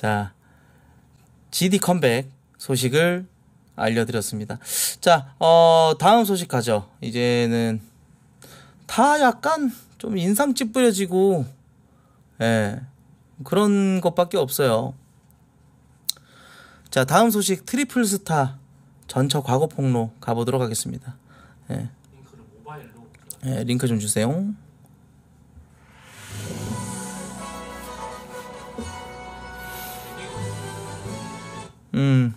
자, GD 컴백 소식을 알려드렸습니다. 자, 어, 다음 소식 가죠. 이제는 다 약간 좀 인상 찌푸려지고, 예, 그런 것밖에 없어요. 자, 다음 소식 트리플 스타 전처 과거 폭로 가보도록 하겠습니다. 예. 예 링크 좀 주세요. 음.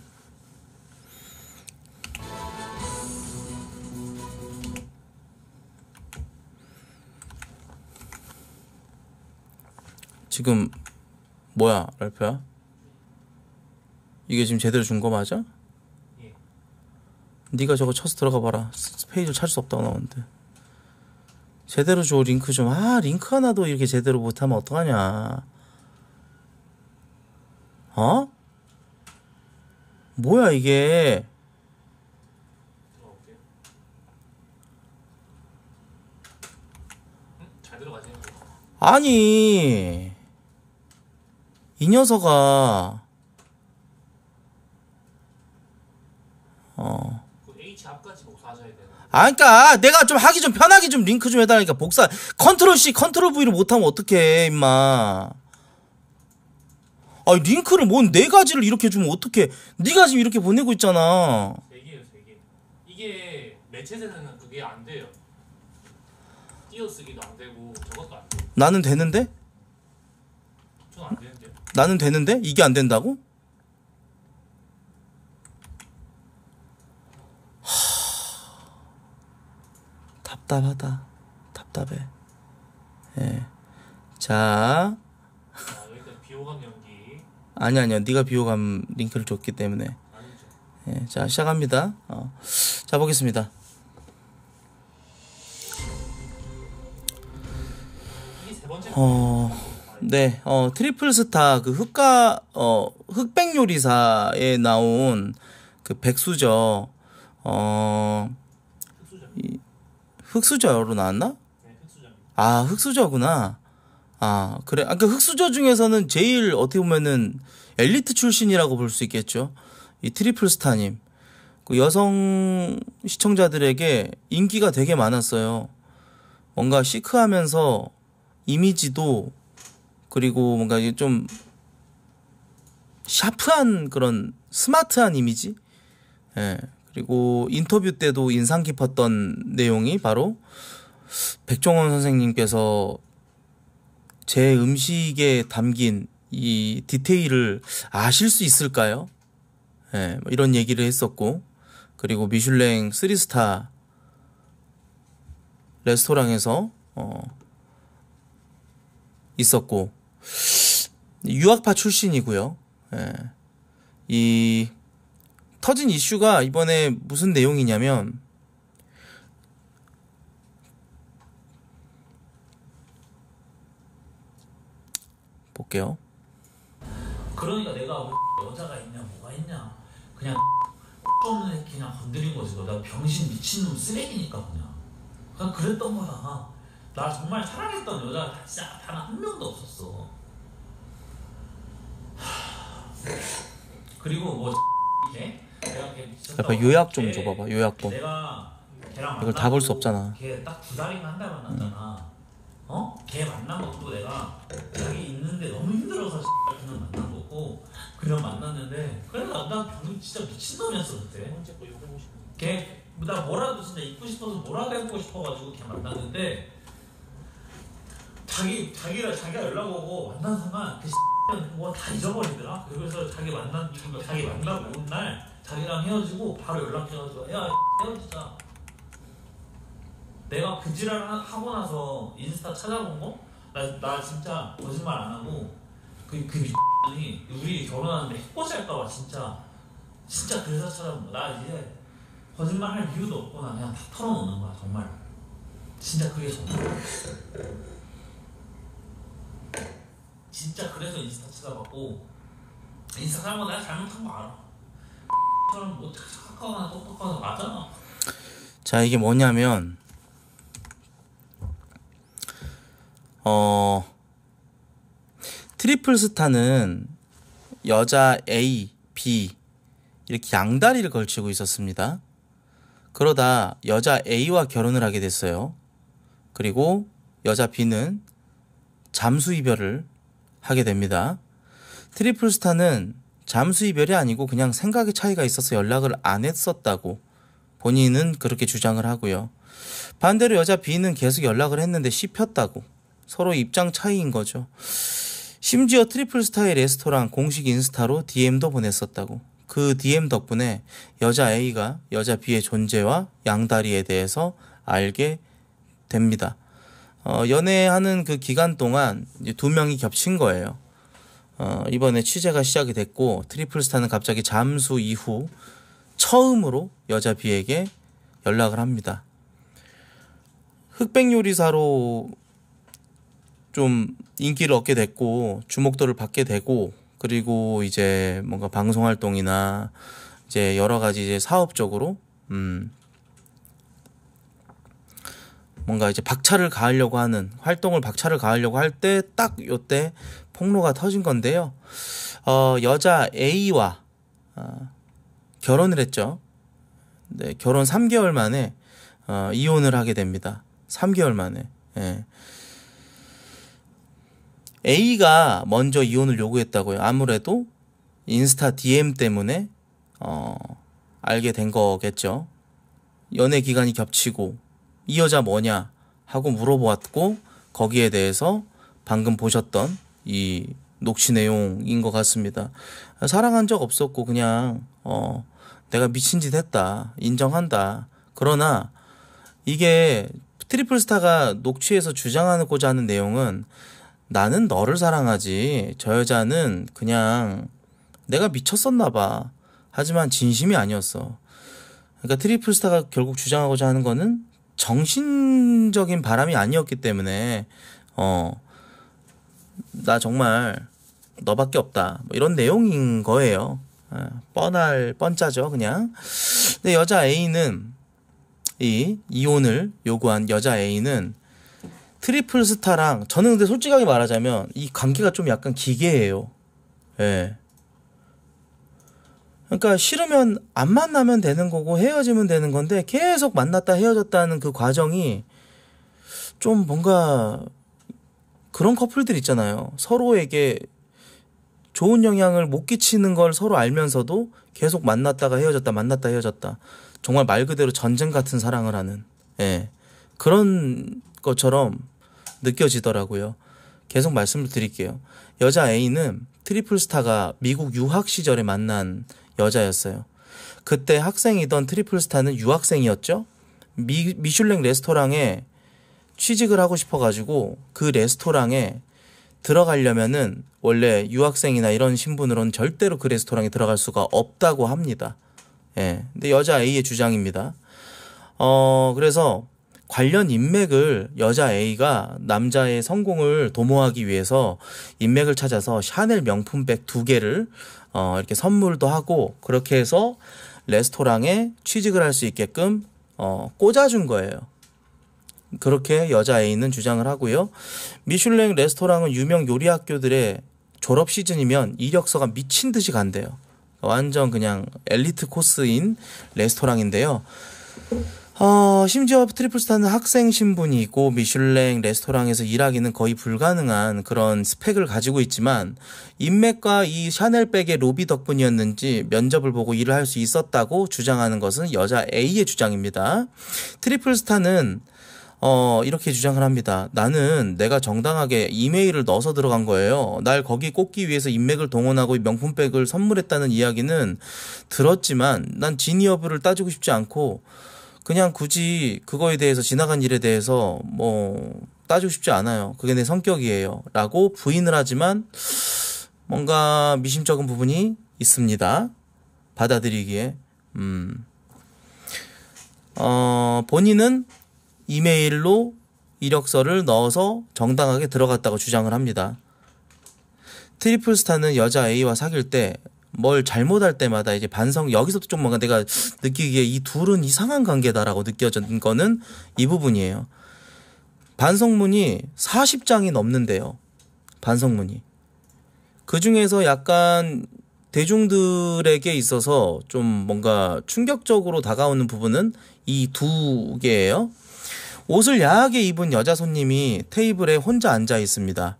지금 뭐야, 랄프야? 이게 지금 제대로 준 거 맞아? 예. 네가 저거 쳐서 들어가 봐라. 스 페이지를 찾을 수 없다고 나오는데. 제대로 줘 링크 좀. 아 링크 하나도 이렇게 제대로 못하면 어떡하냐. 어? 뭐야 이게 아니 이 녀석아 어. 그 아, 그니까, 내가 좀 하기 좀 편하게 좀 링크 좀 해달라니까, 복사. 컨트롤 C, 컨트롤 V를 못하면 어떡해, 임마. 아 링크를 뭔 네 가지를 이렇게 주면 어떻게? 네가 지금 이렇게 보내고 있잖아. 세 개요, 세 개. 이게 매체에서는 그게 안 돼요. 띄어쓰기도 안 되고 저것도 안 돼. 나는 되는데? 저안 되는데. 나는 되는데? 이게 안 된다고? 답답하다. 답답해. 예. 자. 아니 아니요 네가 비호감 링크를 줬기 때문에 예, 자 시작합니다 어, 자 보겠습니다 어, 네, 어, 트리플 스타, 그 흑가, 어, 흑백 요리사에 나온 그 백수저, 어, 흑수저. 이, 흑수저로 나왔나? 아, 흑수저구나. 아 그래 아까 그러니까 흑수저 중에서는 제일 어떻게 보면은 엘리트 출신이라고 볼 수 있겠죠 이 트리플스타님 그 여성 시청자들에게 인기가 되게 많았어요 뭔가 시크하면서 이미지도 그리고 뭔가 좀 샤프한 그런 스마트한 이미지 예 그리고 인터뷰 때도 인상 깊었던 내용이 바로 백종원 선생님께서 제 음식에 담긴 이 디테일을 아실 수 있을까요? 네, 이런 얘기를 했었고 그리고 미슐랭 3스타 레스토랑에서 어 있었고 유학파 출신이고요. 네, 이 터진 이슈가 이번에 무슨 내용이냐면 볼게요. 그러니까 내가 뭐 여자가 있냐 뭐가 있냐 그냥 없는 애 그냥 건드린 거지. 나 병신 미친놈 쓰레기니까 그냥. 그냥 그랬던 거야. 나 정말 사랑했던 여자 진짜 단 한 명도 없었어. 그리고 뭐 이제 약간 그 요약 좀 줘봐봐. 요약본. 이걸 다 볼 수 없잖아. 걔딱 두 달인가 한달 만났잖아. 응. 어? 걔 만난 것도 내가 자기 있는데 너무 힘들어서 그냥 만난 거고 그냥 만났는데 그래 나나 방금 진짜 미친놈이었어 그때 어, 뭐 걔나 뭐라도 진짜 입고 싶어서 뭐라도 해보고 싶어가지고 걔 만났는데 자기 자기가 자기가 연락 오고 만난 순간 그 뭐다 잊어버리더라 그래서 자기 만난 자기 만나고 온날 자기랑 헤어지고 바로 연락해가지고 야 헤어지자 내가 부지런을 하고 나서 인스타 찾아본 거? 나, 나 진짜 거짓말 안 하고 그, 그 미친이 우리 결혼하는데 해코할까봐 진짜 진짜 그래서 찾아본 거나 이제 거짓말 할 이유도 없고 나 그냥 다 털어놓는 거야 정말 진짜 그게 정말 진짜 그래서 인스타 찾아봤고 인스타 사람은 내가 잘못한 거 알아 처럼 뭐 착하거나 똑똑하거나 맞잖아 자 이게 뭐냐면 어, 트리플 스타는 여자 A, B 이렇게 양다리를 걸치고 있었습니다. 그러다 여자 A와 결혼을 하게 됐어요. 그리고 여자 B는 잠수 이별을 하게 됩니다. 트리플 스타는 잠수 이별이 아니고 그냥 생각의 차이가 있어서 연락을 안 했었다고 본인은 그렇게 주장을 하고요. 반대로 여자 B는 계속 연락을 했는데 씹혔다고 서로 입장 차이인 거죠. 심지어 트리플 스타의 레스토랑 공식 인스타로 DM도 보냈었다고. 그 DM 덕분에 여자 A가 여자 B의 존재와 양다리에 대해서 알게 됩니다. 어, 연애하는 그 기간 동안 두 명이 겹친 거예요. 어, 이번에 취재가 시작이 됐고 트리플 스타는 갑자기 잠수 이후 처음으로 여자 B에게 연락을 합니다. 흑백 요리사로 좀 인기를 얻게 됐고 주목도를 받게 되고 그리고 이제 뭔가 방송 활동이나 이제 여러 가지 이제 사업적으로 음 뭔가 이제 박차를 가하려고 하는 활동을 박차를 가하려고 할 때 딱 요때 폭로가 터진 건데요. 어 여자 A와 어, 결혼을 했죠. 네, 결혼 3개월 만에 어, 이혼을 하게 됩니다. 3개월 만에. 예. A가 먼저 이혼을 요구했다고요. 아무래도 인스타 DM 때문에 어, 알게 된 거겠죠. 연애 기간이 겹치고 이 여자 뭐냐 하고 물어보았고 거기에 대해서 방금 보셨던 이 녹취 내용인 것 같습니다. 사랑한 적 없었고 그냥 어, 내가 미친 짓 했다 인정한다. 그러나 이게 트리플 스타가 녹취에서 주장하고자 하는 내용은 나는 너를 사랑하지. 저 여자는 그냥 내가 미쳤었나 봐. 하지만 진심이 아니었어. 그러니까 트리플 스타가 결국 주장하고자 하는 거는 정신적인 바람이 아니었기 때문에 어 나 정말 너밖에 없다. 뭐 이런 내용인 거예요. 어, 뻔할 뻔짜죠 그냥. 근데 여자 A는 이 이혼을 요구한 여자 A는 트리플 스타랑 저는 근데 솔직하게 말하자면 이 관계가 좀 약간 기계예요. 예. 그러니까 싫으면 안 만나면 되는 거고 헤어지면 되는 건데 계속 만났다 헤어졌다는 그 과정이 좀 뭔가 그런 커플들 있잖아요. 서로에게 좋은 영향을 못 끼치는 걸 서로 알면서도 계속 만났다가 헤어졌다 만났다 헤어졌다 정말 말 그대로 전쟁 같은 사랑을 하는 예. 그런 것처럼 느껴지더라고요. 계속 말씀을 드릴게요. 여자 A는 트리플 스타가 미국 유학 시절에 만난 여자였어요. 그때 학생이던 트리플 스타는 유학생이었죠. 미, 미슐랭 레스토랑에 취직을 하고 싶어가지고 그 레스토랑에 들어가려면은 원래 유학생이나 이런 신분으론 절대로 그 레스토랑에 들어갈 수가 없다고 합니다. 예. 근데 여자 A의 주장입니다. 어, 그래서 관련 인맥을 여자 A가 남자의 성공을 도모하기 위해서 인맥을 찾아서 샤넬 명품백 두 개를 어, 이렇게 선물도 하고 그렇게 해서 레스토랑에 취직을 할 수 있게끔 어, 꽂아준 거예요. 그렇게 여자 A는 주장을 하고요. 미슐랭 레스토랑은 유명 요리 학교들의 졸업 시즌이면 이력서가 미친 듯이 간대요. 완전 그냥 엘리트 코스인 레스토랑인데요. 어, 심지어 트리플 스타는 학생 신분이 있고 미슐랭 레스토랑에서 일하기는 거의 불가능한 그런 스펙을 가지고 있지만 인맥과 이 샤넬백의 로비 덕분이었는지 면접을 보고 일을 할 수 있었다고 주장하는 것은 여자 A의 주장입니다. 트리플 스타는 어, 이렇게 주장을 합니다. 나는 내가 정당하게 이메일을 넣어서 들어간 거예요. 날 거기 꽂기 위해서 인맥을 동원하고 명품백을 선물했다는 이야기는 들었지만 난 진위여부를 따지고 싶지 않고 그냥 굳이 그거에 대해서 지나간 일에 대해서 뭐 따지고 싶지 않아요. 그게 내 성격이에요. 라고 부인을 하지만 뭔가 미심쩍은 부분이 있습니다. 받아들이기에. 음. 어, 본인은 이메일로 이력서를 넣어서 정당하게 들어갔다고 주장을 합니다. 트리플스타는 여자 A와 사귈 때뭘 잘못할 때마다 이제 반성 여기서도 좀 뭔가 내가 느끼기에 이 둘은 이상한 관계다라고 느껴진 거는 이 부분이에요. 반성문이 40장이 넘는데요. 반성문이. 그 중에서 약간 대중들에게 있어서 좀 뭔가 충격적으로 다가오는 부분은 이 두 개예요. 옷을 야하게 입은 여자 손님이 테이블에 혼자 앉아 있습니다.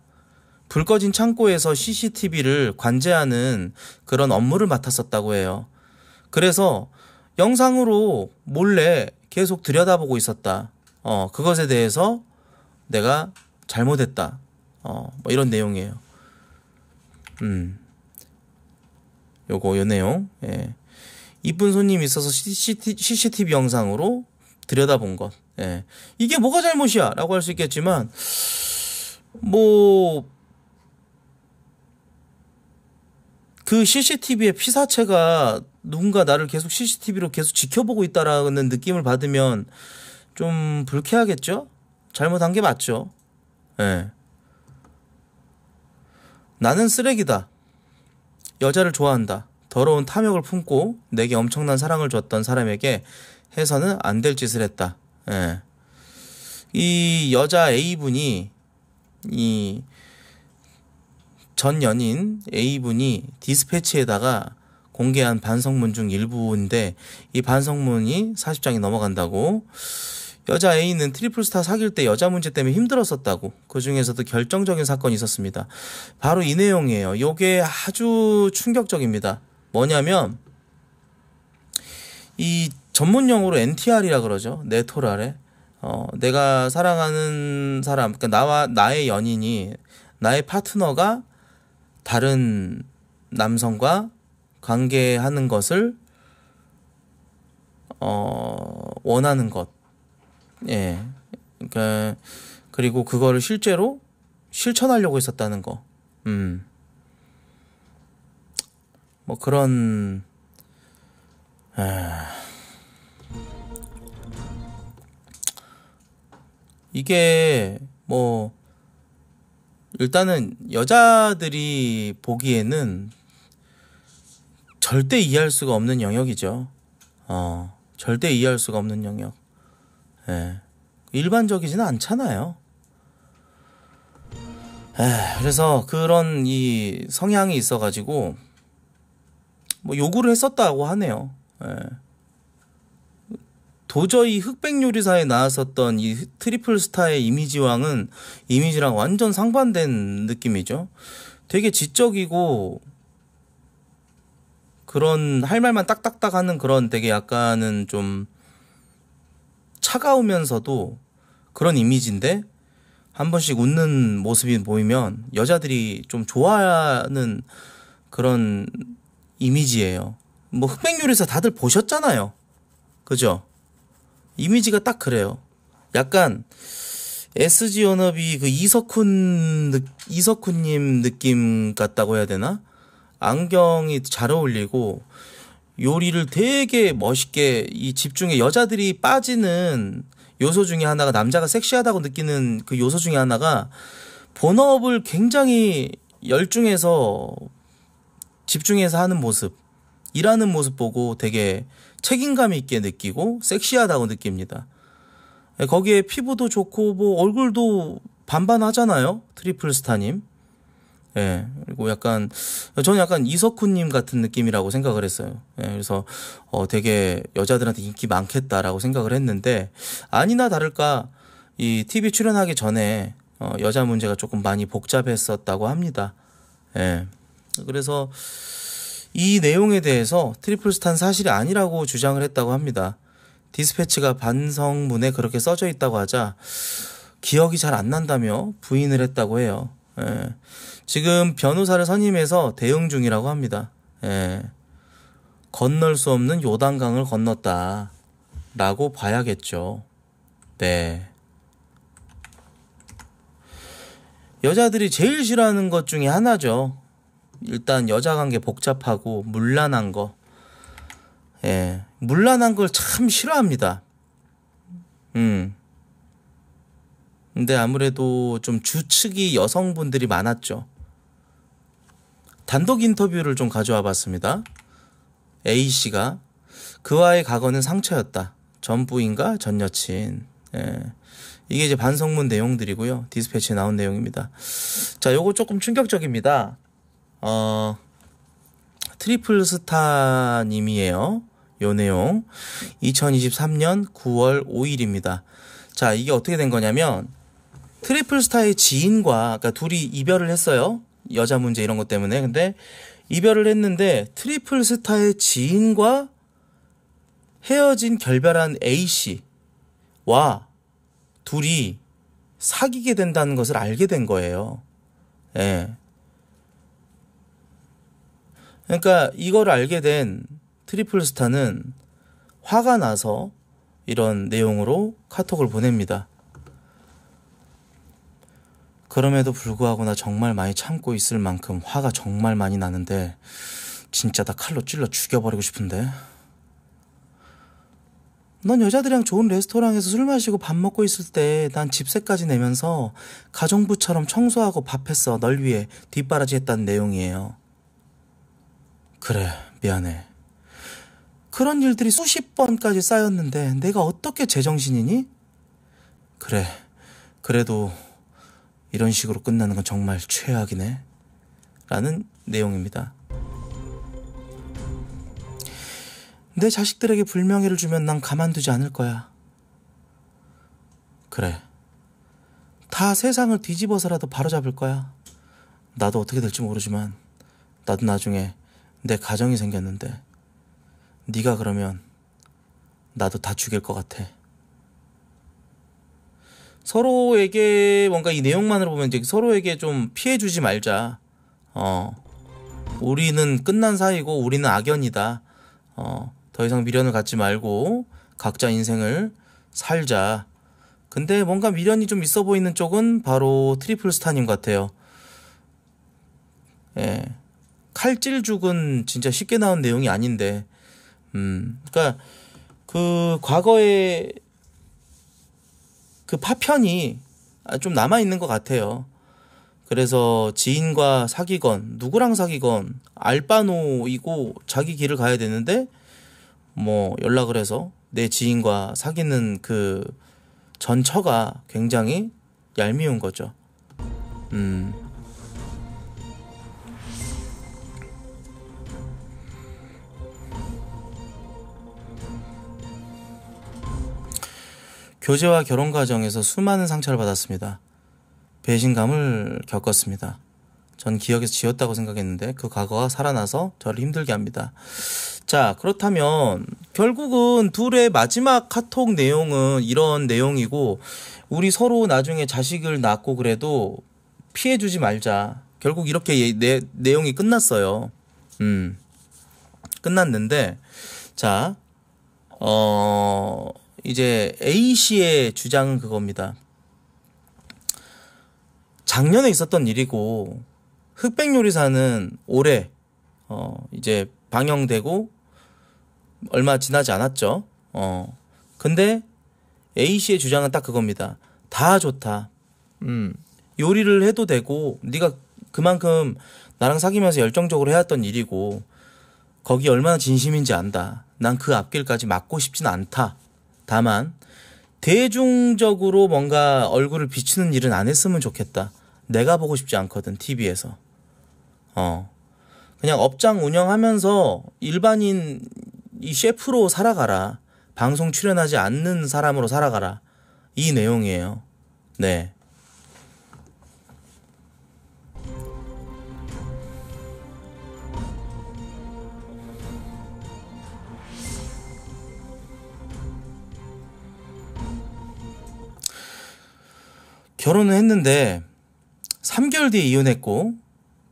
불 꺼진 창고에서 CCTV를 관제하는 그런 업무를 맡았었다고 해요. 그래서 영상으로 몰래 계속 들여다보고 있었다. 어, 그것에 대해서 내가 잘못했다. 어, 뭐 이런 내용이에요. 음. 요거, 요 내용. 예. 이쁜 손님 있어서 CCTV, 영상으로 들여다본 것. 예. 이게 뭐가 잘못이야? 라고 할 수 있겠지만, 뭐, 그 CCTV의 피사체가 누군가 나를 계속 CCTV로 계속 지켜보고 있다라는 느낌을 받으면 좀 불쾌하겠죠? 잘못한 게 맞죠? 예. 네. 나는 쓰레기다. 여자를 좋아한다. 더러운 탐욕을 품고 내게 엄청난 사랑을 줬던 사람에게 해서는 안 될 짓을 했다. 예. 이 여자 A분이 이전 연인 A분이 디스패치에다가 공개한 반성문 중 일부인데 이 반성문이 40장이 넘어간다고 여자 A는 트리플 스타 사귈 때 여자 문제 때문에 힘들었었다고 그 중에서도 결정적인 사건이 있었습니다. 바로 이 내용이에요. 요게 아주 충격적입니다. 뭐냐면 이 전문 용어로 NTR이라 그러죠. 네토라에 어, 내가 사랑하는 사람, 그러니까 나와 나의 연인이 나의 파트너가 다른 남성과 관계하는 것을 어 원하는 것. 예. 그 그리고 그거를 실제로 실천하려고 했었다는 거. 음. 뭐 그런 아... 이게 뭐 일단은 여자들이 보기에는 절대 이해할 수가 없는 영역이죠. 어, 절대 이해할 수가 없는 영역. 예. 일반적이지는 않잖아요. 에, 예, 그래서 그런 이 성향이 있어가지고 뭐 요구를 했었다고 하네요. 예. 도저히 흑백 요리사에 나왔었던 이 트리플 스타의 이미지왕은 이미지랑 완전 상반된 느낌이죠. 되게 지적이고 그런 할 말만 딱딱딱 하는 그런 되게 약간은 좀 차가우면서도 그런 이미지인데 한 번씩 웃는 모습이 보이면 여자들이 좀 좋아하는 그런 이미지예요. 뭐 흑백 요리사 다들 보셨잖아요. 그죠? 이미지가 딱 그래요. 약간 SG 연합이 그 이석훈 이석훈님 느낌 같다고 해야 되나? 안경이 잘 어울리고 요리를 되게 멋있게 이 집중에 여자들이 빠지는 요소 중에 하나가 남자가 섹시하다고 느끼는 그 요소 중에 하나가 본업을 굉장히 열중해서 집중해서 하는 모습, 일하는 모습 보고 되게 책임감 있게 느끼고 섹시하다고 느낍니다. 예, 거기에 피부도 좋고 뭐 얼굴도 반반하잖아요. 트리플 스타님. 예, 그리고 약간, 저는 약간 이석훈님 같은 느낌이라고 생각을 했어요. 예, 그래서, 어, 되게 여자들한테 인기 많겠다라고 생각을 했는데, 아니나 다를까, 이 TV 출연하기 전에, 어, 여자 문제가 조금 많이 복잡했었다고 합니다. 예. 그래서, 이 내용에 대해서 트리플스탄 사실이 아니라고 주장을 했다고 합니다. 디스패치가 반성문에 그렇게 써져 있다고 하자 기억이 잘 안 난다며 부인을 했다고 해요. 예. 지금 변호사를 선임해서 대응 중이라고 합니다. 예. 건널 수 없는 요단강을 건넜다. 라고 봐야겠죠. 네. 여자들이 제일 싫어하는 것 중에 하나죠. 일단 여자 관계 복잡하고 물란한 거. 예. 물란한 걸 참 싫어합니다. 음. 근데 아무래도 좀 주축이 여성분들이 많았죠. 단독 인터뷰를 좀 가져와 봤습니다. A씨가 그와의 과거는 상처였다. 전부인가전 여친. 예. 이게 이제 반성문 내용들이고요. 디스패치에 나온 내용입니다. 자, 요거 조금 충격적입니다. 어, 트리플 스타님이에요. 요 내용. 2023년 9월 5일입니다. 자, 이게 어떻게 된 거냐면, 트리플 스타의 지인과, 그니까 둘이 이별을 했어요. 여자 문제 이런 것 때문에. 근데 이별을 했는데, 트리플 스타의 지인과 헤어진 결별한 A씨와 둘이 사귀게 된다는 것을 알게 된 거예요. 예. 그러니까 이걸 알게 된 트리플 스타는 화가 나서 이런 내용으로 카톡을 보냅니다. 그럼에도 불구하고 나 정말 많이 참고 있을 만큼 화가 정말 많이 나는데 진짜 다 칼로 찔러 죽여버리고 싶은데 넌 여자들이랑 좋은 레스토랑에서 술 마시고 밥 먹고 있을 때 난 집세까지 내면서 가정부처럼 청소하고 밥했어 널 위해 뒷바라지 했다는 내용이에요. 그래, 미안해. 그런 일들이 수십 번까지 쌓였는데 내가 어떻게 제정신이니? 그래, 그래도 이런 식으로 끝나는 건 정말 최악이네. 라는 내용입니다. 내 자식들에게 불명예를 주면 난 가만두지 않을 거야. 그래. 다 세상을 뒤집어서라도 바로잡을 거야. 나도 어떻게 될지 모르지만, 나도 나중에 내 가정이 생겼는데 네가 그러면 나도 다 죽일 것 같아. 서로에게 뭔가 이 내용만으로 보면 이제 서로에게 좀 피해 주지 말자. 어. 우리는 끝난 사이고 우리는 악연이다. 어. 더 이상 미련을 갖지 말고 각자 인생을 살자. 근데 뭔가 미련이 좀 있어 보이는 쪽은 바로 트리플 스타님 같아요. 예. 칼질 죽은 진짜 쉽게 나온 내용이 아닌데, 음, 그러니까 그 과거에 그 파편이 좀 남아 있는 것 같아요. 그래서 지인과 사귀건 누구랑 사귀건 알바노이고 자기 길을 가야 되는데 뭐 연락을 해서 내 지인과 사귀는 그 전처가 굉장히 얄미운 거죠. 음. 교제와 결혼 과정에서 수많은 상처를 받았습니다. 배신감을 겪었습니다. 전 기억에서 지웠다고 생각했는데 그 과거가 살아나서 저를 힘들게 합니다. 자, 그렇다면 결국은 둘의 마지막 카톡 내용은 이런 내용이고 우리 서로 나중에 자식을 낳고 그래도 피해 주지 말자. 결국 이렇게 예, 내, 내용이 끝났어요. 음. 끝났는데 자, 어 이제 A 씨의 주장은 그겁니다. 작년에 있었던 일이고 흑백 요리사는 올해 어 이제 방영되고 얼마 지나지 않았죠. 어 근데 A 씨의 주장은 딱 그겁니다. 다 좋다. 음 요리를 해도 되고 네가 그만큼 나랑 사귀면서 열정적으로 해왔던 일이고 거기 얼마나 진심인지 안다. 난 그 앞길까지 막고 싶진 않다. 다만 대중적으로 뭔가 얼굴을 비치는 일은 안 했으면 좋겠다. 내가 보고 싶지 않거든, TV에서. 어. 그냥 업장 운영하면서 일반인 이 셰프로 살아가라. 방송 출연하지 않는 사람으로 살아가라. 이 내용이에요. 네. 결혼을 했는데 3개월 뒤에 이혼했고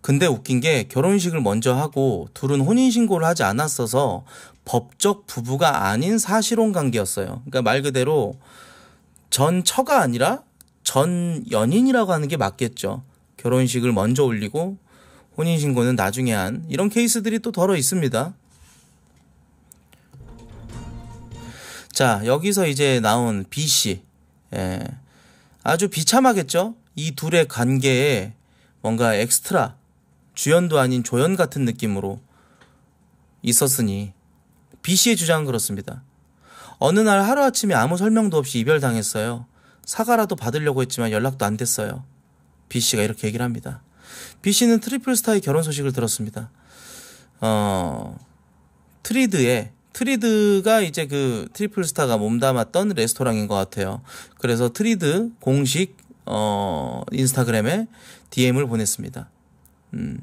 근데 웃긴 게 결혼식을 먼저 하고 둘은 혼인신고를 하지 않았어서 법적 부부가 아닌 사실혼 관계였어요. 그러니까 말 그대로 전 처가 아니라 전 연인이라고 하는 게 맞겠죠. 결혼식을 먼저 올리고 혼인신고는 나중에 한 이런 케이스들이 또 덜어 있습니다. 자, 여기서 이제 나온 B씨. 예. 아주 비참하겠죠? 이 둘의 관계에 뭔가 엑스트라, 주연도 아닌 조연 같은 느낌으로 있었으니 B 씨의 주장은 그렇습니다. 어느 날 하루아침에 아무 설명도 없이 이별당했어요. 사과라도 받으려고 했지만 연락도 안 됐어요. B 씨가 이렇게 얘기를 합니다. B 씨는 트리플 스타의 결혼 소식을 들었습니다. 어, 트리드의 트리드가 이제 그 트리플스타가 몸담았던 레스토랑인 것 같아요. 그래서 트리드 공식 어 인스타그램에 DM을 보냈습니다. 음.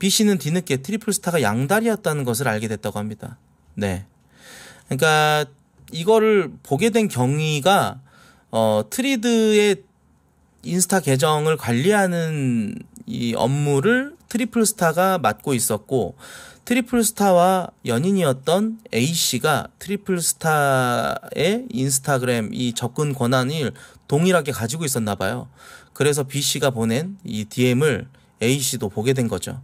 B 씨는 뒤늦게 트리플스타가 양다리였다는 것을 알게 됐다고 합니다. 네. 그러니까 이거를 보게 된 경위가 어 트리드의 인스타 계정을 관리하는 이 업무를 트리플스타가 맡고 있었고 트리플 스타와 연인이었던 A씨가 트리플 스타의 인스타그램 이 접근 권한을 동일하게 가지고 있었나 봐요. 그래서 B씨가 보낸 이 DM을 A씨도 보게 된 거죠.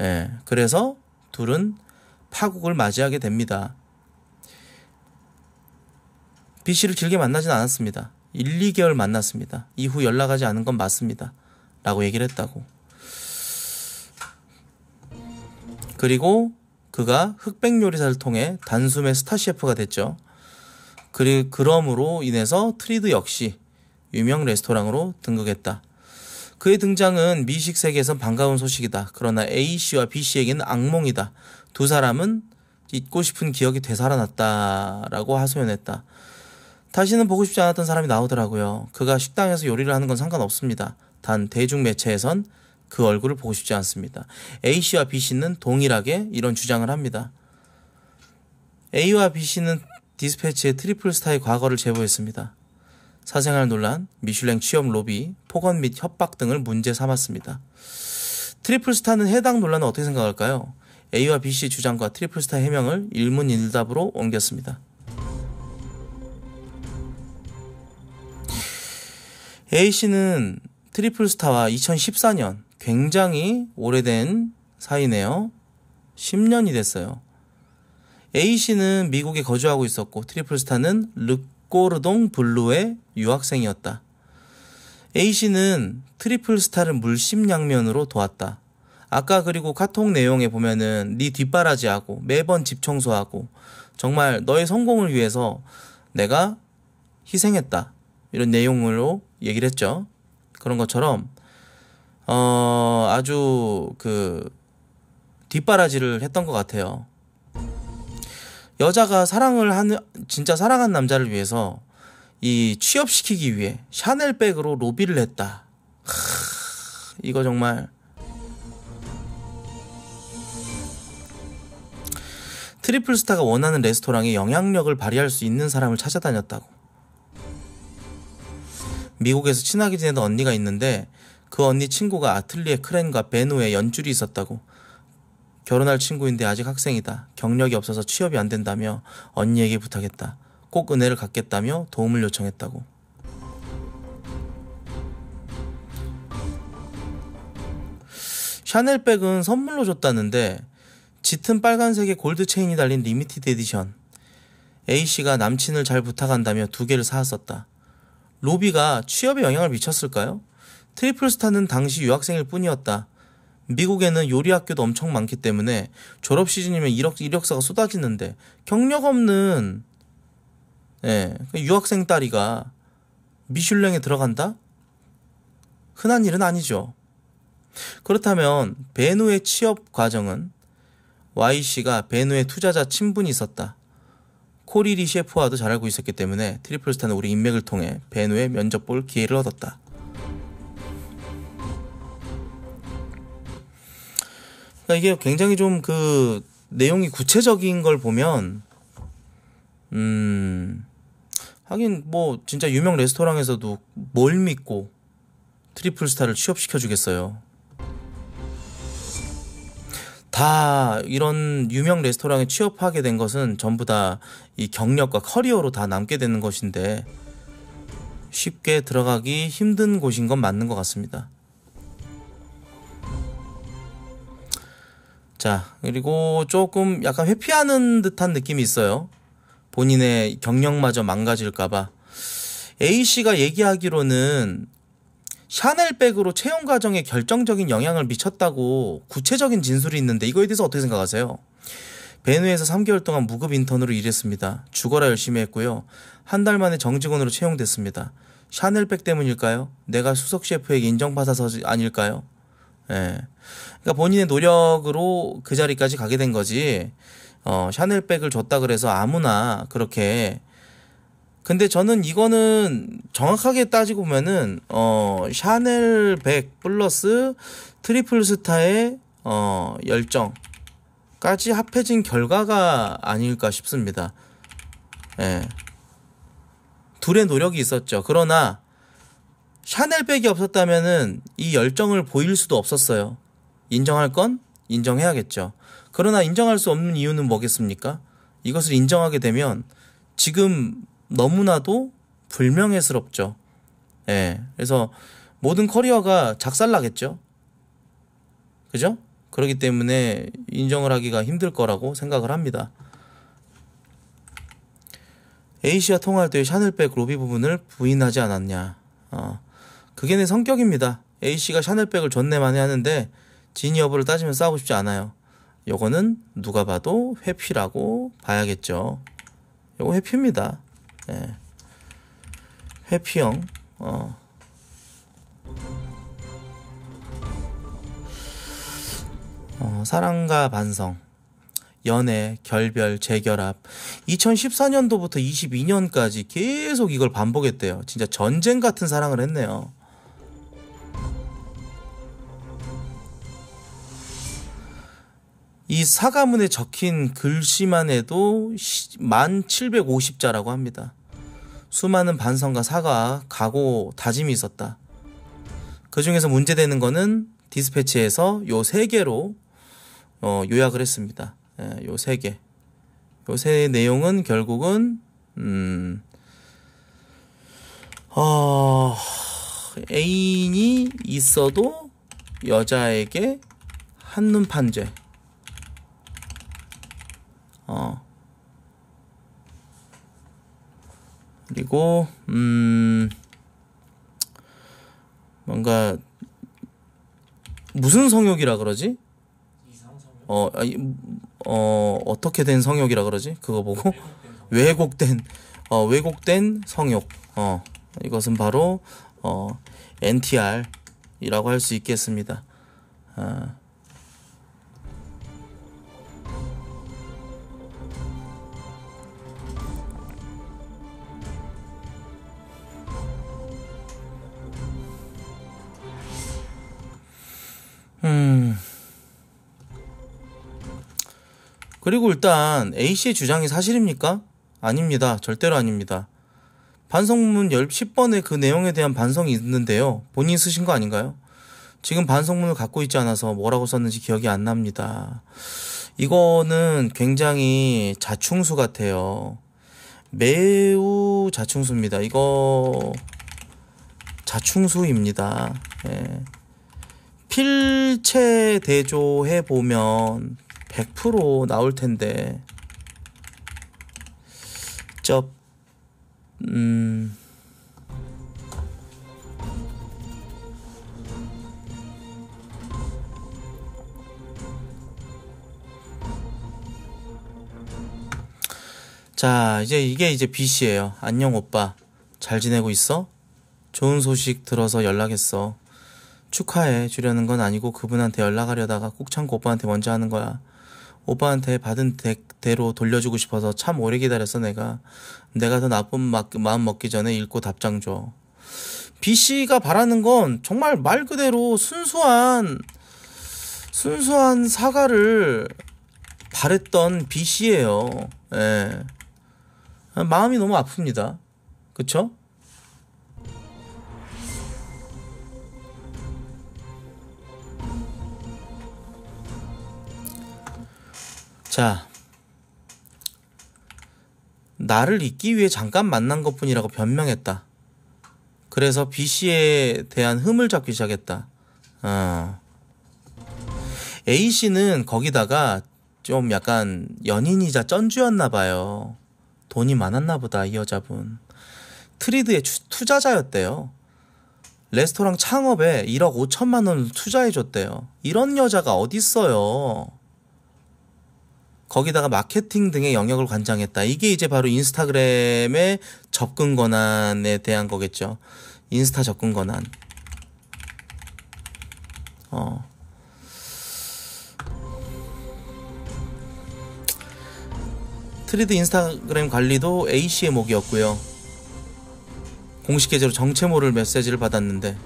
예, 그래서 둘은 파국을 맞이하게 됩니다. B씨를 길게 만나진 않았습니다. 1, 2개월 만났습니다. 이후 연락하지 않은 건 맞습니다. 라고 얘기를 했다고. 그리고 그가 흑백 요리사를 통해 단숨에 스타 셰프가 됐죠. 그리, 그럼으로 인해서 트리드 역시 유명 레스토랑으로 등극했다. 그의 등장은 미식 세계에선 반가운 소식이다. 그러나 A씨와 B씨에게는 악몽이다. 두 사람은 잊고 싶은 기억이 되살아났다라고 하소연했다. 다시는 보고 싶지 않았던 사람이 나오더라고요. 그가 식당에서 요리를 하는 건 상관없습니다. 단 대중매체에선 그 얼굴을 보고 싶지 않습니다. A씨와 B씨는 동일하게 이런 주장을 합니다. A와 B씨는 디스패치의 트리플 스타의 과거를 제보했습니다. 사생활 논란, 미슐랭 취업 로비, 폭언 및 협박 등을 문제 삼았습니다. 트리플 스타는 해당 논란은 어떻게 생각할까요? A와 B씨 주장과 트리플 스타 해명을 일문일답으로 옮겼습니다. A씨는 트리플 스타와 2014년 굉장히 오래된 사이네요. 10년이 됐어요. A씨는 미국에 거주하고 있었고 트리플스타는 르꼬르동 블루의 유학생이었다. A씨는 트리플스타를 물심양면으로 도왔다. 아까 그리고 카톡 내용에 보면은 네 뒷바라지하고 매번 집 청소하고 정말 너의 성공을 위해서 내가 희생했다. 이런 내용으로 얘기를 했죠. 그런 것처럼 어, 아주 그 뒷바라지를 했던 것 같아요. 여자가 사랑을 하는 진짜 사랑한 남자를 위해서 이 취업시키기 위해 샤넬백으로 로비를 했다. 하, 이거 정말 트리플 스타가 원하는 레스토랑에 영향력을 발휘할 수 있는 사람을 찾아다녔다고. 미국에서 친하게 지내던 언니가 있는데 그 언니 친구가 아틀리에 크렌과 베노에 연줄이 있었다고. 결혼할 친구인데 아직 학생이다. 경력이 없어서 취업이 안 된다며 언니에게 부탁했다. 꼭 은혜를 갖겠다며 도움을 요청했다고. 샤넬백은 선물로 줬다는데 짙은 빨간색의 골드 체인이 달린 리미티드 에디션. A씨가 남친을 잘 부탁한다며 두 개를 사왔었다. 로비가 취업에 영향을 미쳤을까요? 트리플스타는 당시 유학생일 뿐이었다. 미국에는 요리 학교도 엄청 많기 때문에 졸업 시즌이면 이력, 이력서가 쏟아지는데 경력 없는 예, 그 유학생 딸이가 미슐랭에 들어간다? 흔한 일은 아니죠. 그렇다면 베누의 취업 과정은 Y씨가 베누의 투자자 친분이 있었다. 코리리 셰프와도 잘 알고 있었기 때문에 트리플스타는 우리 인맥을 통해 베누의 면접 볼 기회를 얻었다. 그러니까 이게 굉장히 좀 그 내용이 구체적인 걸 보면 음 하긴 뭐 진짜 유명 레스토랑에서도 뭘 믿고 트리플 스타를 취업시켜 주겠어요. 다 이런 유명 레스토랑에 취업하게 된 것은 전부 다 이 경력과 커리어로 다 남게 되는 것인데 쉽게 들어가기 힘든 곳인 건 맞는 것 같습니다. 자, 그리고 조금 약간 회피하는 듯한 느낌이 있어요. 본인의 경력마저 망가질까봐. A씨가 얘기하기로는 샤넬백으로 채용 과정에 결정적인 영향을 미쳤다고 구체적인 진술이 있는데 이거에 대해서 어떻게 생각하세요? 베누에서 3개월 동안 무급 인턴으로 일했습니다. 죽어라 열심히 했고요. 한 달 만에 정직원으로 채용됐습니다. 샤넬백 때문일까요? 내가 수석 셰프에게 인정받아서 아닐까요? 예. 그러니까 본인의 노력으로 그 자리까지 가게 된 거지. 어, 샤넬백을 줬다 그래서 아무나 그렇게 근데 저는 이거는 정확하게 따지고 보면은 어 샤넬 백 플러스 트리플 스타의 어 열정까지 합해진 결과가 아닐까 싶습니다. 예. 둘의 노력이 있었죠. 그러나 샤넬백이 없었다면이 열정을 보일 수도 없었어요. 인정할 건 인정해야겠죠. 그러나 인정할 수 없는 이유는 뭐겠습니까? 이것을 인정하게 되면 지금 너무나도 불명예스럽죠. 예. 그래서 모든 커리어가 작살나겠죠. 그죠? 그렇기 때문에 인정을 하기가 힘들 거라고 생각을 합니다. 에이시아 통할 때 샤넬백 로비 부분을 부인하지 않았냐. 어. 그게 내 성격입니다. A씨가 샤넬백을 존내 많이 하는데 진위 여부를 따지면 싸우고 싶지 않아요. 요거는 누가 봐도 회피라고 봐야겠죠. 요거 회피입니다. 예. 회피형. 어. 어, 사랑과 반성, 연애, 결별, 재결합. 2014년도부터 22년까지 계속 이걸 반복했대요. 진짜 전쟁 같은 사랑을 했네요. 이 사과문에 적힌 글씨만 해도 만7 5 0자라고 합니다. 수많은 반성과 사과, 각오, 다짐이 있었다. 그 중에서 문제되는 거는 디스패치에서 요 세 개로 어, 요약을 했습니다. 예, 요세 개. 요 세 내용은 결국은 음, 어, 애인이 있어도 여자에게 한눈 판죄. 어. 그리고 음 뭔가 무슨 성욕이라 그러지? 이상성욕? 어, 어 어떻게 된 성욕이라 그러지? 그거 보고 왜곡된 어 왜곡된 성욕. 어. 이것은 바로 어 NTR이라고 할 수 있겠습니다. 어. 음. 그리고 일단 A씨의 주장이 사실입니까? 아닙니다. 절대로 아닙니다. 반성문 10번의 그 내용에 대한 반성이 있는데요. 본인이 쓰신 거 아닌가요? 지금 반성문을 갖고 있지 않아서 뭐라고 썼는지 기억이 안 납니다. 이거는 굉장히 자충수 같아요. 매우 자충수입니다. 이거 자충수입니다. 예. 실체 대조해 보면 100% 나올 텐데 쩝 음. 자, 이제 이게 이제 b 씨에요 안녕 오빠. 잘 지내고 있어? 좋은 소식 들어서 연락했어. 축하해 주려는 건 아니고 그분한테 연락하려다가 꾹 참고 오빠한테 먼저 하는 거야. 오빠한테 받은 대, 로 돌려주고 싶어서 참 오래 기다렸어 내가. 내가 더 나쁜 마, 마음 먹기 전에 읽고 답장 줘. B씨가 바라는 건 정말 말 그대로 순수한 순수한 사과를 바랬던 B씨예요. 예. 마음이 너무 아픕니다. 그쵸? 자, 나를 잊기 위해 잠깐 만난 것 뿐이라고 변명했다. 그래서 B 씨에 대한 흠을 잡기 시작했다. 어. A 씨는 거기다가 좀 약간 연인이자 쩐주였나 봐요. 돈이 많았나 보다 이 여자분. 트리드의 투자자였대요. 레스토랑 창업에 1억 5천만 원을 투자해줬대요. 이런 여자가 어딨어요. 거기다가 마케팅 등의 영역을 관장했다. 이게 이제 바로 인스타그램의 접근 권한에 대한 거겠죠. 인스타 접근 권한. 어. 트리드 인스타그램 관리도 A씨의 목이었고요. 공식 계좌로 정체 모를 메시지를 받았는데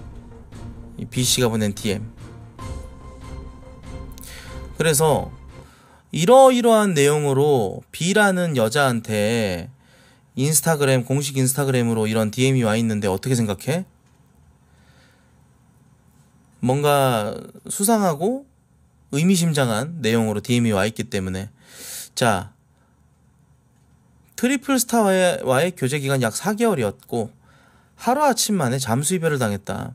B씨가 보낸 DM. 그래서 이러이러한 내용으로 B라는 여자한테 인스타그램, 공식 인스타그램으로 이런 DM이 와 있는데 어떻게 생각해? 뭔가 수상하고 의미심장한 내용으로 DM이 와 있기 때문에. 자, 트리플 스타와의 교제 기간 약 4개월이었고, 하루아침 만에 잠수 이별을 당했다.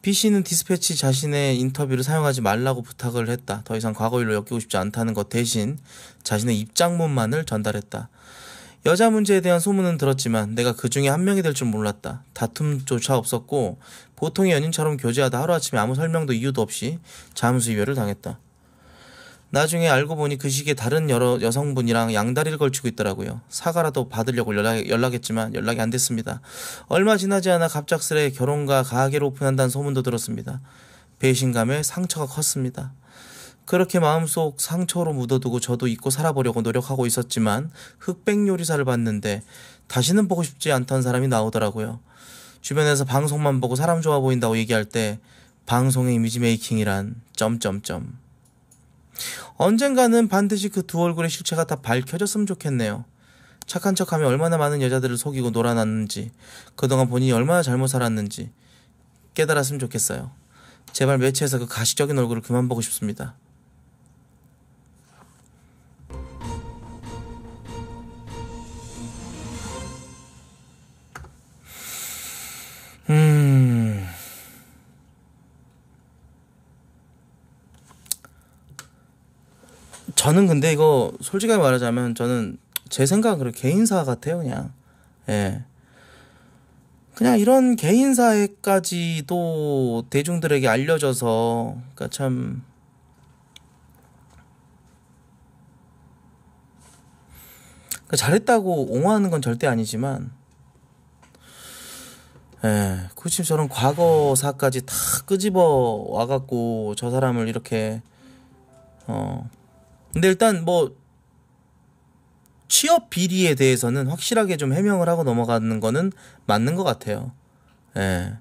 p c 는 디스패치 자신의 인터뷰를 사용하지 말라고 부탁을 했다. 더 이상 과거일로 엮이고 싶지 않다는 것 대신 자신의 입장문만을 전달했다. 여자 문제에 대한 소문은 들었지만 내가 그 중에 한 명이 될 줄 몰랐다. 다툼조차 없었고 보통의 연인처럼 교제하다 하루아침에 아무 설명도 이유도 없이 잠수 이별을 당했다. 나중에 알고 보니 그 시기에 다른 여러 여성분이랑 양다리를 걸치고 있더라고요. 사과라도 받으려고 연락, 연락했지만 연락이 안 됐습니다. 얼마 지나지 않아 갑작스레 결혼과 가게를 오픈한다는 소문도 들었습니다. 배신감에 상처가 컸습니다. 그렇게 마음속 상처로 묻어두고 저도 잊고 살아보려고 노력하고 있었지만 흑백 요리사를 봤는데 다시는 보고 싶지 않다는 사람이 나오더라고요. 주변에서 방송만 보고 사람 좋아 보인다고 얘기할 때 방송의 이미지 메이킹이란 점점점 언젠가는 반드시 그 두 얼굴의 실체가 다 밝혀졌으면 좋겠네요. 착한 척하며 얼마나 많은 여자들을 속이고 놀아놨는지 그동안 본인이 얼마나 잘못 살았는지 깨달았으면 좋겠어요. 제발 매체에서 그가시적인 얼굴을 그만 보고 싶습니다. 저는 근데 이거 솔직하게 말하자면 저는 제 생각으로 개인사 같아요, 그냥. 예. 그냥 이런 개인사에까지도 대중들에게 알려져서, 그니까 참, 그러니까 잘했다고 옹호하는 건 절대 아니지만, 예, 굳이 저런 과거사까지 다 끄집어 와갖고 저 사람을 이렇게, 어, 근데 일단 뭐 취업 비리에 대해서는 확실하게 좀 해명을 하고 넘어가는 거는 맞는 것 같아요. 예.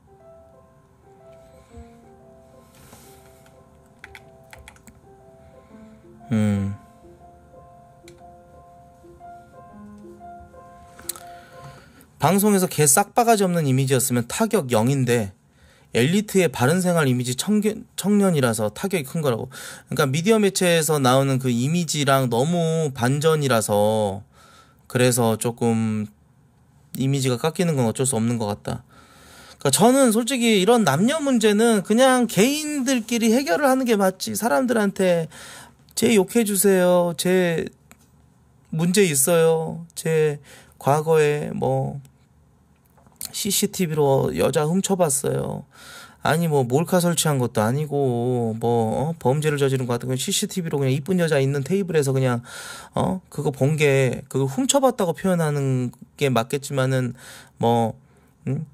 음. 방송에서 개 싹바가지 없는 이미지였으면 타격 0인데 엘리트의 바른생활 이미지 청년, 청년이라서 타격이 큰 거라고. 그러니까 미디어 매체에서 나오는 그 이미지랑 너무 반전이라서 그래서 조금 이미지가 깎이는 건 어쩔 수 없는 것 같다. 그러니까 저는 솔직히 이런 남녀 문제는 그냥 개인들끼리 해결을 하는 게 맞지. 사람들한테 제 욕해 주세요. 제 문제 있어요. 제 과거에 뭐 CCTV로 여자 훔쳐봤어요. 아니 뭐 몰카 설치한 것도 아니고 뭐 어? 범죄를 저지른 것 같은 건 CCTV로 그냥 이쁜 여자 있는 테이블에서 그냥 어 그거 본 게 그거 훔쳐봤다고 표현하는 게 맞겠지만은 뭐 음?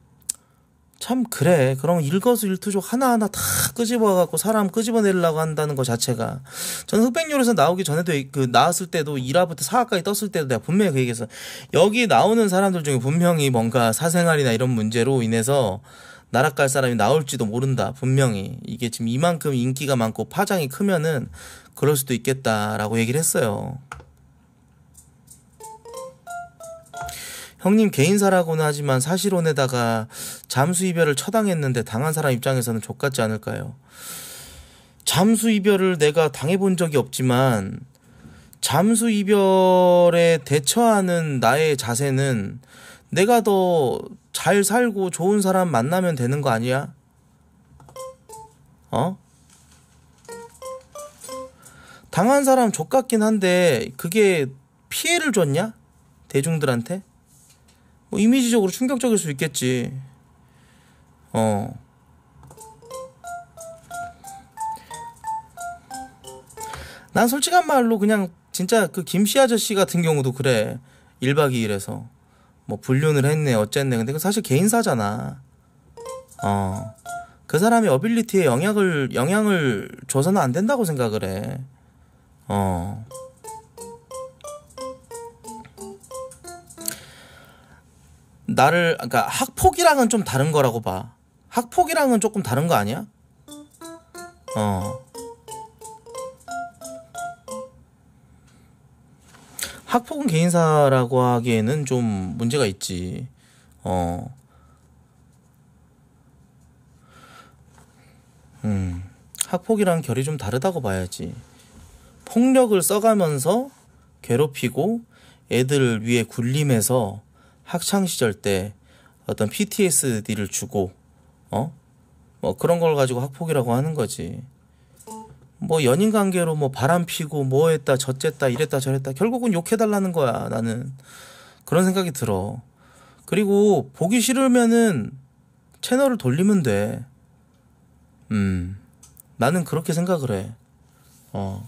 참 그래. 그러면 일거수일투족 하나하나 다 끄집어갖고 사람 끄집어내려고 한다는 것 자체가 저는 흑백요리에서 나오기 전에도 그 나왔을 때도 1화부터 4화까지 떴을 때도 내가 분명히 그 얘기해서 여기 나오는 사람들 중에 분명히 뭔가 사생활이나 이런 문제로 인해서 나락 갈 사람이 나올지도 모른다. 분명히 이게 지금 이만큼 인기가 많고 파장이 크면은 그럴 수도 있겠다라고 얘기를 했어요. 형님 개인사라고는 하지만 사실혼에다가 잠수 이별을 처당했는데 당한 사람 입장에서는 족같지 않을까요? 잠수 이별을 내가 당해본 적이 없지만 잠수 이별에 대처하는 나의 자세는 내가 더 잘 살고 좋은 사람 만나면 되는 거 아니야? 어? 당한 사람 족같긴 한데 그게 피해를 줬냐? 대중들한테? 뭐 이미지적으로 충격적일 수 있겠지. 어. 난 솔직한 말로 그냥 진짜 그 김씨 아저씨 같은 경우도 그래. 1박 2일에서. 뭐 불륜을 했네, 어쨌네. 근데 그 사실 개인사잖아. 어. 그 사람의 어빌리티에 영향을, 영향을 줘서는 안 된다고 생각을 해. 어. 나를 그러니까 학폭이랑은 좀 다른 거라고 봐. 학폭이랑은 조금 다른 거 아니야? 어. 학폭은 개인사라고 하기에는 좀 문제가 있지. 어. 음. 학폭이랑 결이 좀 다르다고 봐야지. 폭력을 써가면서 괴롭히고 애들 위에 군림해서 학창 시절 때 어떤 PTSD를 주고 어? 뭐 그런 걸 가지고 학폭이라고 하는 거지. 뭐 연인 관계로 뭐 바람 피고 뭐 했다 저쨌다 이랬다 저랬다 결국은 욕해 달라는 거야, 나는. 그런 생각이 들어. 그리고 보기 싫으면은 채널을 돌리면 돼. 음. 나는 그렇게 생각을 해. 어.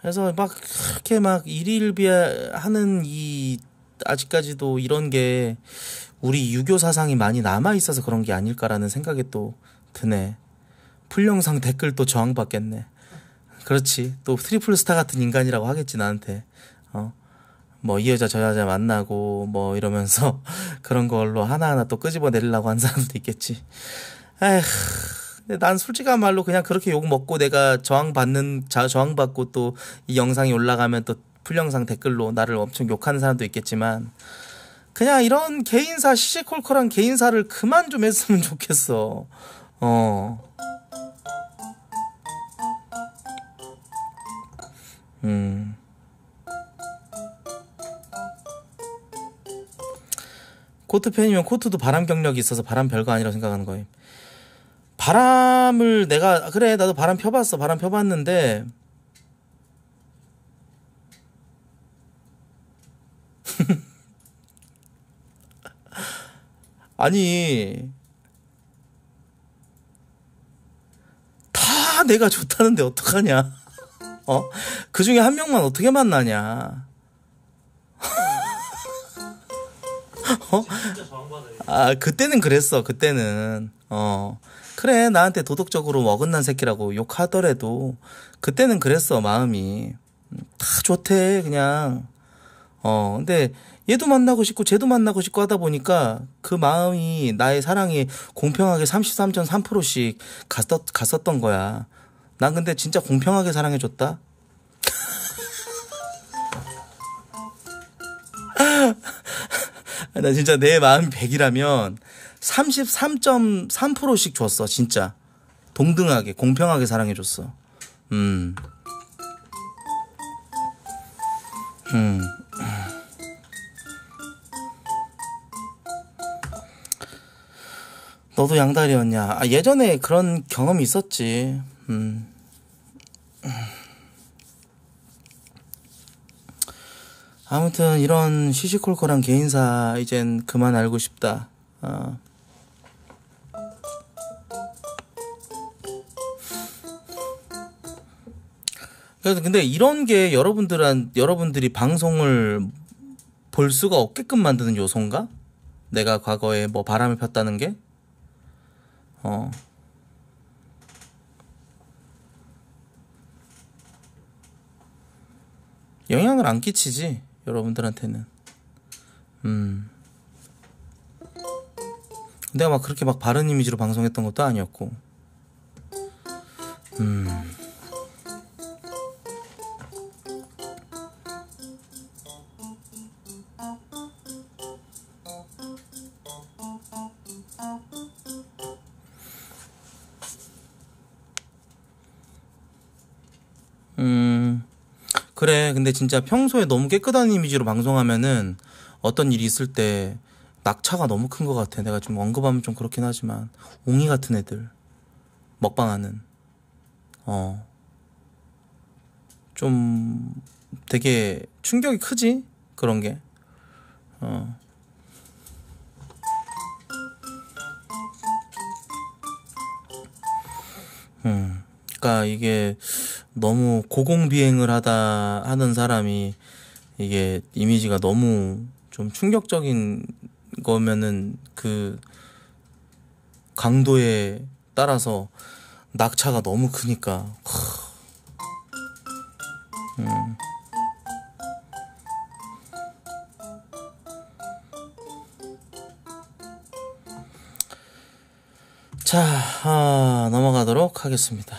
그래서 막 그렇게 막 일일비하는 이 아직까지도 이런 게 우리 유교 사상이 많이 남아 있어서 그런 게 아닐까라는 생각이 또 드네. 풀영상 댓글 또 저항 받겠네. 그렇지. 또 트리플 스타 같은 인간이라고 하겠지 나한테. 어. 뭐 이 여자 저 여자 만나고 뭐 이러면서 그런 걸로 하나하나 또 끄집어 내리려고 한 사람도 있겠지. 에휴. 근데 난 솔직한 말로 그냥 그렇게 욕 먹고 내가 저항받는 자 저항받고 또 이 영상이 올라가면 또 풀영상 댓글로 나를 엄청 욕하는 사람도 있겠지만 그냥 이런 개인사 시시콜콜한 개인사를 그만 좀 했으면 좋겠어. 어. 음. 코트 팬이면 코트도 바람 경력이 있어서 바람 별거 아니라고 생각하는 거예요. 바람을 내가 그래 나도 바람 펴봤어 바람 펴봤는데 아니 다 내가 좋다는데 어떡하냐 어? 그 중에 한 명만 어떻게 만나냐 어? 아 그때는 그랬어 그때는 어 그래 나한테 도덕적으로 뭐 어긋난 새끼라고 욕하더라도 그때는 그랬어 마음이 음, 다 좋대 그냥 어 근데 얘도 만나고 싶고 쟤도 만나고 싶고 하다 보니까 그 마음이 나의 사랑이 공평하게 33.3%씩 갔었, 갔었던 거야 난 근데 진짜 공평하게 사랑해줬다 나 진짜 내 마음 100이라면 33.3%씩 줬어, 진짜. 동등하게, 공평하게 사랑해줬어. 음. 음. 너도 양다리였냐? 아, 예전에 그런 경험이 있었지. 음. 아무튼 이런 시시콜콜한 개인사 이젠 그만 알고 싶다. 어. 근데 이런 게 여러분들한 여러분들이 방송을 볼 수가 없게끔 만드는 요소인가? 내가 과거에 뭐 바람을 폈다는 게? 어. 영향을 안 끼치지, 여러분들한테는. 음. 내가 막 그렇게 막 바른 이미지로 방송했던 것도 아니었고. 음. 그래 근데 진짜 평소에 너무 깨끗한 이미지로 방송하면은 어떤 일이 있을 때 낙차가 너무 큰 것 같아 내가 좀 언급하면 좀 그렇긴 하지만 옹이 같은 애들 먹방하는 어 좀 되게 충격이 크지 그런 게 어. 음, 그러니까 이게 너무 고공비행을 하다 하는 사람이 이게 이미지가 너무 좀 충격적인 거면은 그 강도에 따라서 낙차가 너무 크니까 음. 자 아, 넘어가도록 하겠습니다.